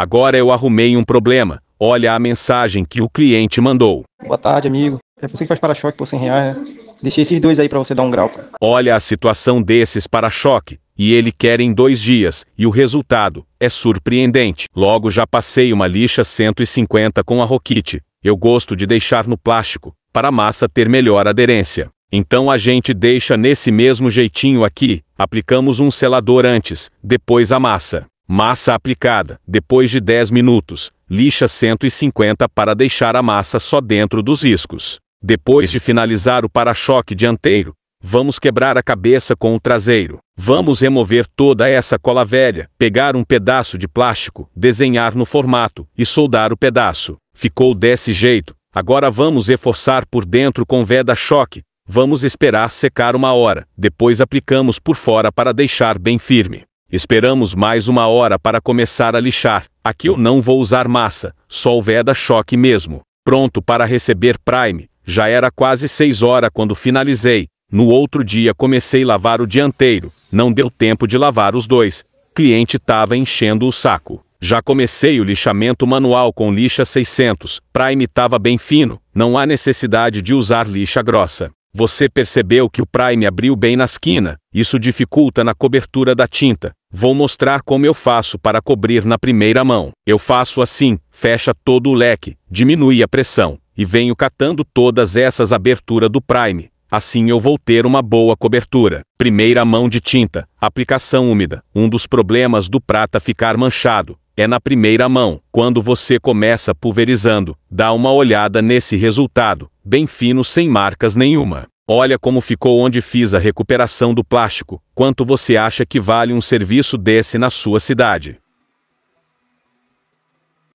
Agora eu arrumei um problema. Olha a mensagem que o cliente mandou. Boa tarde, amigo. É você que faz para-choque por 100 reais, né? Deixei esses dois aí para você dar um grau, cara. Olha a situação desses para-choque. E ele quer em dois dias, e o resultado é surpreendente. Logo já passei uma lixa 150 com a Roquite. Eu gosto de deixar no plástico, para a massa ter melhor aderência. Então a gente deixa nesse mesmo jeitinho aqui, aplicamos um selador antes, depois a massa. Massa aplicada. Depois de 10 minutos, lixa 150 para deixar a massa só dentro dos riscos. Depois de finalizar o para-choque dianteiro, vamos quebrar a cabeça com o traseiro. Vamos remover toda essa cola velha, pegar um pedaço de plástico, desenhar no formato e soldar o pedaço. Ficou desse jeito. Agora vamos reforçar por dentro com veda-choque. Vamos esperar secar uma hora, depois aplicamos por fora para deixar bem firme. Esperamos mais uma hora para começar a lixar. Aqui eu não vou usar massa, só o Veda Choque mesmo. Pronto para receber Prime. Já era quase 6 horas quando finalizei. No outro dia comecei a lavar o dianteiro. Não deu tempo de lavar os dois. Cliente tava enchendo o saco. Já comecei o lixamento manual com lixa 600. Prime tava bem fino. Não há necessidade de usar lixa grossa. Você percebeu que o prime abriu bem na esquina, isso dificulta na cobertura da tinta, Vou mostrar como eu faço para cobrir na primeira mão. Eu faço assim, fecha todo o leque, diminui a pressão, e venho catando todas essas aberturas do prime. Assim eu vou ter uma boa cobertura. Primeira mão de tinta, aplicação úmida. Um dos problemas do prata ficar manchado é na primeira mão. Quando você começa pulverizando, dá uma olhada nesse resultado, bem fino sem marcas nenhuma. Olha como ficou onde fiz a recuperação do plástico. Quanto você acha que vale um serviço desse na sua cidade?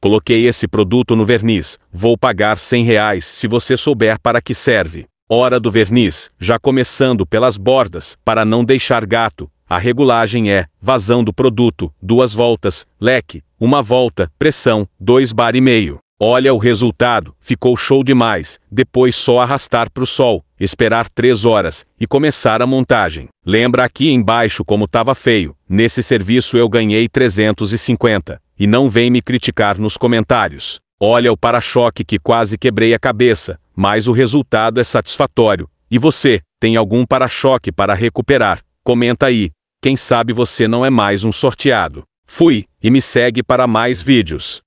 Coloquei esse produto no verniz. Vou pagar 100 reais se você souber para que serve. Hora do verniz, já começando pelas bordas, para não deixar gato. A regulagem é vazão do produto, duas voltas, leque, uma volta, pressão, dois bar e meio. Olha o resultado, ficou show demais, depois só arrastar pro sol, esperar 3 horas e começar a montagem. Lembra aqui embaixo como tava feio, nesse serviço eu ganhei 350, e não vem me criticar nos comentários. Olha o para-choque que quase quebrei a cabeça, mas o resultado é satisfatório. E você, tem algum para-choque para recuperar? Comenta aí, quem sabe você não é mais um sorteado. Fui, e me segue para mais vídeos.